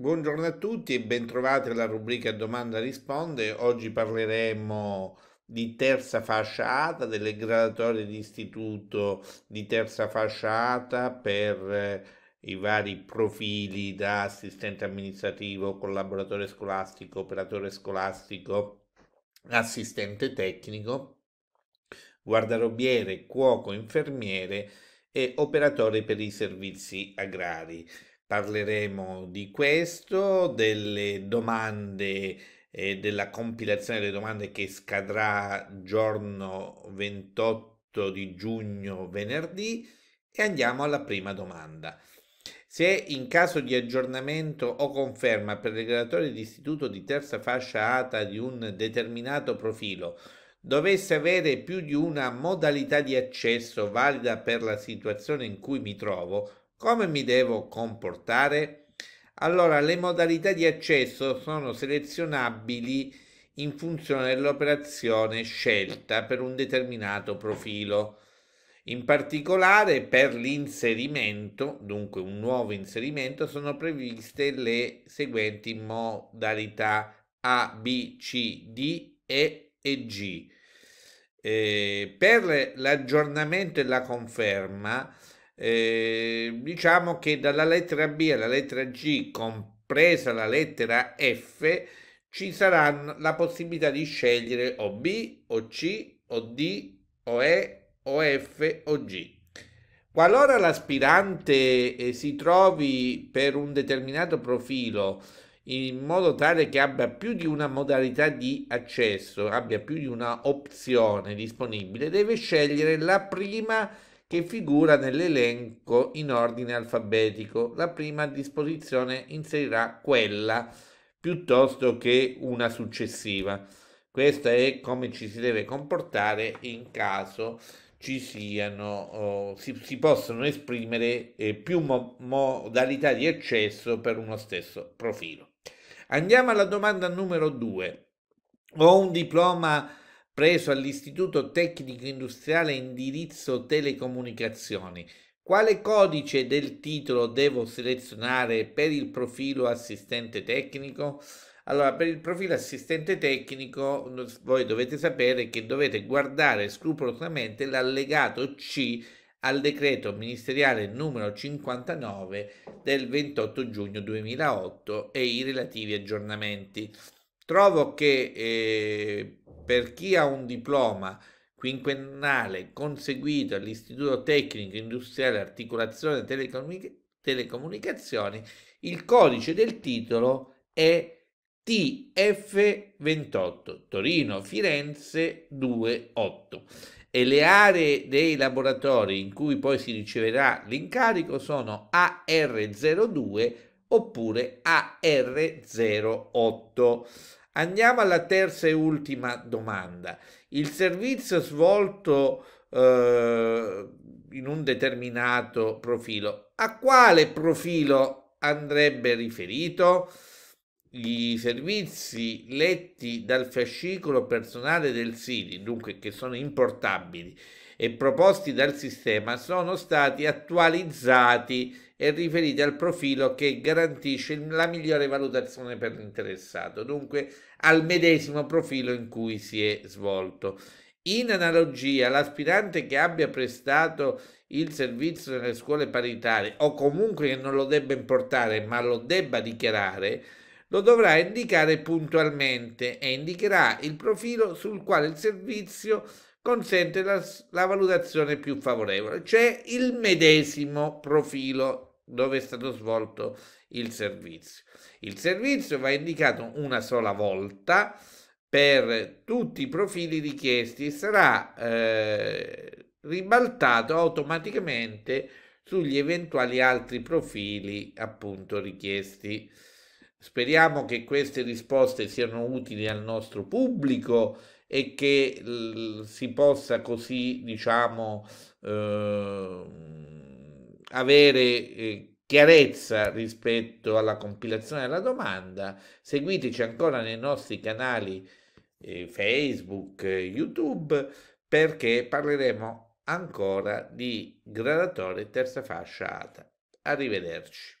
Buongiorno a tutti e bentrovati alla rubrica Domanda Risponde. Oggi parleremo di terza fascia ATA, delle graduatorie di istituto di terza fascia ATA per eh, i vari profili da assistente amministrativo, collaboratore scolastico, operatore scolastico, assistente tecnico, guardarobiere, cuoco, infermiere e operatore per i servizi agrari. Parleremo di questo, delle domande e eh, della compilazione delle domande che scadrà giorno 28 di giugno venerdì e andiamo alla prima domanda. Se in caso di aggiornamento o conferma per le graduatorie di istituto di terza fascia ATA di un determinato profilo dovesse avere più di una modalità di accesso valida per la situazione in cui mi trovo, come mi devo comportare? Allora, le modalità di accesso sono selezionabili in funzione dell'operazione scelta per un determinato profilo. In particolare per l'inserimento, dunque un nuovo inserimento, sono previste le seguenti modalità A, B, C, D, E e G. Eh, per l'aggiornamento e la conferma Ehm, diciamo che dalla lettera B alla lettera G, compresa la lettera F, ci sarà la possibilità di scegliere o B, o C, o D, o E, o F, o G. Qualora l'aspirante eh, si trovi per un determinato profilo in modo tale che abbia più di una modalità di accesso, abbia più di una opzione disponibile, deve scegliere la prima che figura nell'elenco in ordine alfabetico. La prima disposizione inserirà quella piuttosto che una successiva. Questo è come ci si deve comportare in caso ci siano, oh, si, si, possono esprimere eh, più mo- modalità di accesso per uno stesso profilo. Andiamo alla domanda numero 2. Ho un diploma preso all'Istituto Tecnico Industriale Indirizzo Telecomunicazioni. Quale codice del titolo devo selezionare per il profilo assistente tecnico? Allora, per il profilo assistente tecnico, voi dovete sapere che dovete guardare scrupolosamente l'allegato C al decreto ministeriale numero 59 del 28 giugno 2008 e i relativi aggiornamenti. Trovo che eh, per chi ha un diploma quinquennale conseguito all'Istituto Tecnico Industriale Articolazione Telecomunic- Telecomunicazioni, il codice del titolo è TF28 Torino Firenze 28 e le aree dei laboratori in cui poi si riceverà l'incarico sono AR02 oppure AR08. Andiamo alla terza e ultima domanda. Il servizio svolto eh, in un determinato profilo, a quale profilo andrebbe riferito? i servizi letti dal fascicolo personale del SIDI, dunque che sono importabili, e proposti dal sistema sono stati attualizzati e riferiti al profilo che garantisce la migliore valutazione per l'interessato, dunque al medesimo profilo in cui si è svolto. In analogia, l'aspirante che abbia prestato il servizio nelle scuole paritarie o comunque che non lo debba importare ma lo debba dichiarare, lo dovrà indicare puntualmente e indicherà il profilo sul quale il servizio consente la, la valutazione più favorevole, cioè il medesimo profilo dove è stato svolto il servizio. Il servizio va indicato una sola volta per tutti i profili richiesti e sarà eh, ribaltato automaticamente sugli eventuali altri profili appunto richiesti. Speriamo che queste risposte siano utili al nostro pubblico e che si possa così, diciamo, ehm, eh, avere chiarezza rispetto alla compilazione della domanda. Seguiteci ancora nei nostri canali eh, Facebook, YouTube, perché parleremo ancora di gradatoria e terza fascia ATA. Arrivederci.